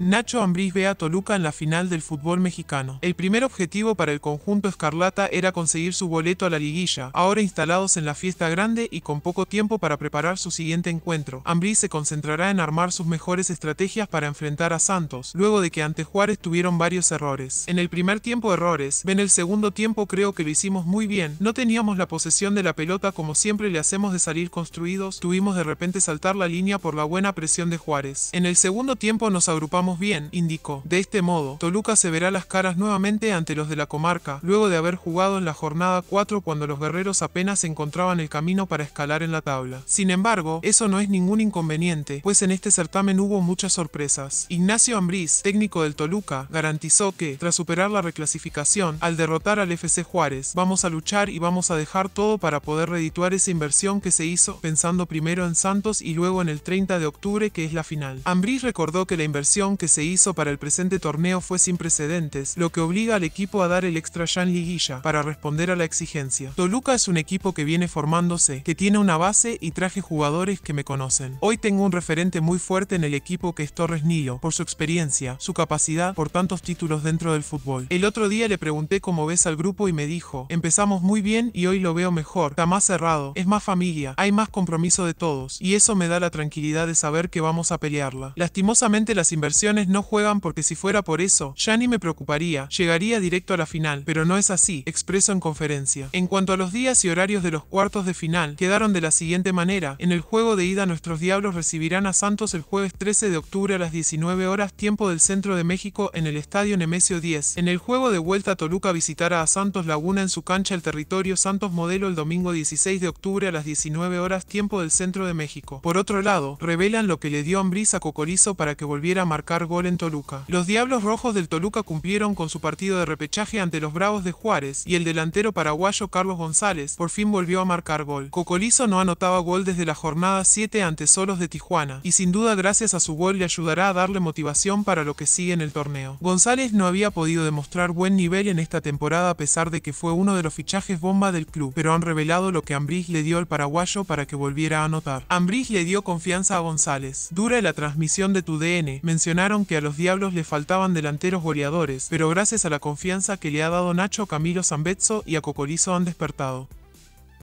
Nacho Ambriz ve a Toluca en la final del fútbol mexicano. El primer objetivo para el conjunto escarlata era conseguir su boleto a la liguilla, ahora instalados en la fiesta grande y con poco tiempo para preparar su siguiente encuentro. Ambriz se concentrará en armar sus mejores estrategias para enfrentar a Santos, luego de que ante Juárez tuvieron varios errores. En el primer tiempo errores, en el segundo tiempo creo que lo hicimos muy bien. No teníamos la posesión de la pelota como siempre le hacemos de salir construidos, tuvimos de repente saltar la línea por la buena presión de Juárez. En el segundo tiempo nos agrupamos bien, indicó. De este modo, Toluca se verá las caras nuevamente ante los de la comarca, luego de haber jugado en la jornada 4 cuando los guerreros apenas encontraban el camino para escalar en la tabla. Sin embargo, eso no es ningún inconveniente, pues en este certamen hubo muchas sorpresas. Ignacio Ambriz, técnico del Toluca, garantizó que, tras superar la reclasificación, al derrotar al FC Juárez, vamos a luchar y vamos a dejar todo para poder redituar esa inversión que se hizo, pensando primero en Santos y luego en el 30 de octubre que es la final. Ambriz recordó que la inversión que se hizo para el presente torneo fue sin precedentes, lo que obliga al equipo a dar el extra ya liguilla, para responder a la exigencia. Toluca es un equipo que viene formándose, que tiene una base y traje jugadores que me conocen. Hoy tengo un referente muy fuerte en el equipo que es Torres Nilo, por su experiencia, su capacidad, por tantos títulos dentro del fútbol. El otro día le pregunté cómo ves al grupo y me dijo, empezamos muy bien y hoy lo veo mejor, está más cerrado, es más familia, hay más compromiso de todos, y eso me da la tranquilidad de saber que vamos a pelearla. Lastimosamente las inversiones no juegan porque si fuera por eso, ya ni me preocuparía, llegaría directo a la final, pero no es así, expreso en conferencia. En cuanto a los días y horarios de los cuartos de final, quedaron de la siguiente manera, en el juego de ida nuestros diablos recibirán a Santos el jueves 13 de octubre a las 19 horas tiempo del centro de México en el estadio Nemesio 10. En el juego de vuelta Toluca visitará a Santos Laguna en su cancha el territorio Santos Modelo el domingo 16 de octubre a las 19 horas tiempo del centro de México. Por otro lado, revelan lo que le dio Ambriz a Cocorizo para que volviera a marcar gol en Toluca. Los Diablos Rojos del Toluca cumplieron con su partido de repechaje ante los Bravos de Juárez y el delantero paraguayo Carlos González por fin volvió a marcar gol. Cocolizo no anotaba gol desde la jornada 7 ante Solos de Tijuana y sin duda gracias a su gol le ayudará a darle motivación para lo que sigue en el torneo. González no había podido demostrar buen nivel en esta temporada a pesar de que fue uno de los fichajes bomba del club, pero han revelado lo que Ambriz le dio al paraguayo para que volviera a anotar. Ambriz le dio confianza a González. Dura la transmisión de tu DN, mencionar que a los Diablos le faltaban delanteros goleadores, pero gracias a la confianza que le ha dado Nacho Camilo Zambezzo y a Cocorizo han despertado.